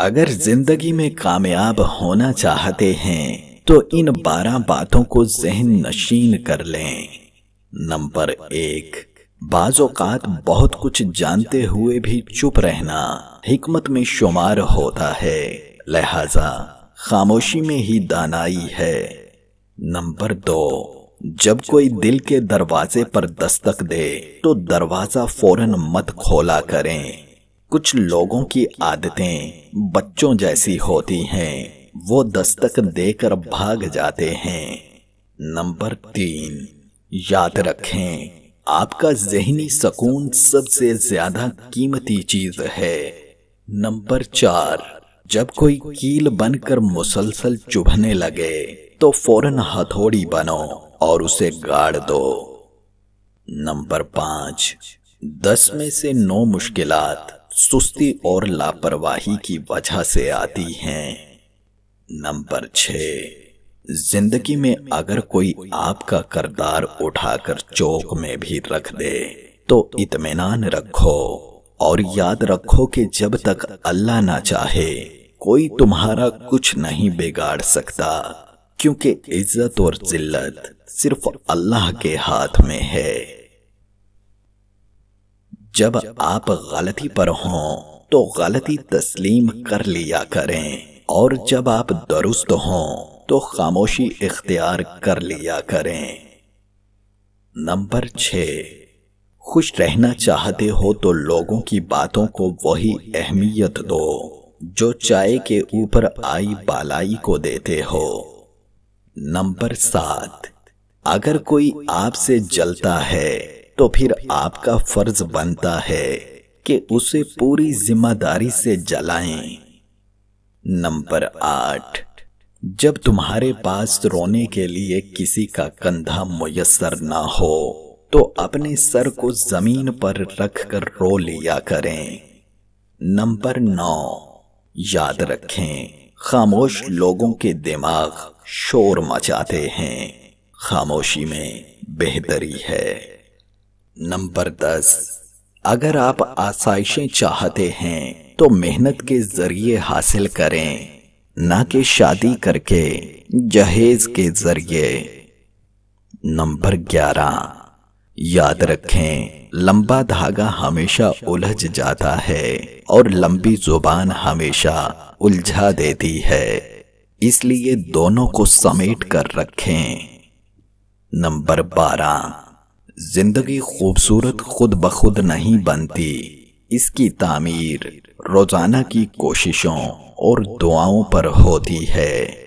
अगर जिंदगी में कामयाब होना चाहते हैं तो इन बारह बातों को जहन नशीन कर लें नंबर एक बाज़ात बहुत कुछ जानते हुए भी चुप रहना हिकमत में शुमार होता है लिहाजा खामोशी में ही दानाई है नंबर दो जब कोई दिल के दरवाजे पर दस्तक दे तो दरवाजा फौरन मत खोला करें कुछ लोगों की आदतें बच्चों जैसी होती हैं वो दस्तक देकर भाग जाते हैं नंबर तीन याद रखें आपका जहनी सुकून सबसे ज्यादा कीमती चीज है नंबर चार जब कोई कील बनकर मुसलसल चुभने लगे तो फौरन हथौड़ी बनो और उसे गाड़ दो नंबर पांच दस में से नौ मुश्किलात सुस्ती और लापरवाही की वजह से आती हैं नंबर छ जिंदगी में अगर कोई आपका करदार उठाकर चौक में भी रख दे तो इतमान रखो और याद रखो कि जब तक अल्लाह ना चाहे कोई तुम्हारा कुछ नहीं बिगाड़ सकता क्योंकि इज्जत और जिल्लत सिर्फ अल्लाह के हाथ में है जब आप गलती पर हों तो गलती तस्लीम कर लिया करें और जब आप दुरुस्त हों तो खामोशी इख्तियार कर लिया करें नंबर छ खुश रहना चाहते हो तो लोगों की बातों को वही अहमियत दो जो चाय के ऊपर आई बालाई को देते हो नंबर सात अगर कोई आपसे जलता है तो फिर आपका फर्ज बनता है कि उसे पूरी जिम्मेदारी से जलाएं। नंबर आठ जब तुम्हारे पास रोने के लिए किसी का कंधा मुयसर ना हो तो अपने सर को जमीन पर रखकर रो लिया करें नंबर नौ याद रखें खामोश लोगों के दिमाग शोर मचाते हैं खामोशी में बेहतरी है नंबर दस अगर आप आसाइशें चाहते हैं तो मेहनत के जरिए हासिल करें न कि शादी करके जहेज के जरिए नंबर ग्यारह याद रखें लंबा धागा हमेशा उलझ जाता है और लंबी जुबान हमेशा उलझा देती है इसलिए दोनों को समेट कर रखें नंबर बारह जिंदगी खूबसूरत खुद ब खुद नहीं बनती इसकी तामीर रोजाना की कोशिशों और दुआओं पर होती है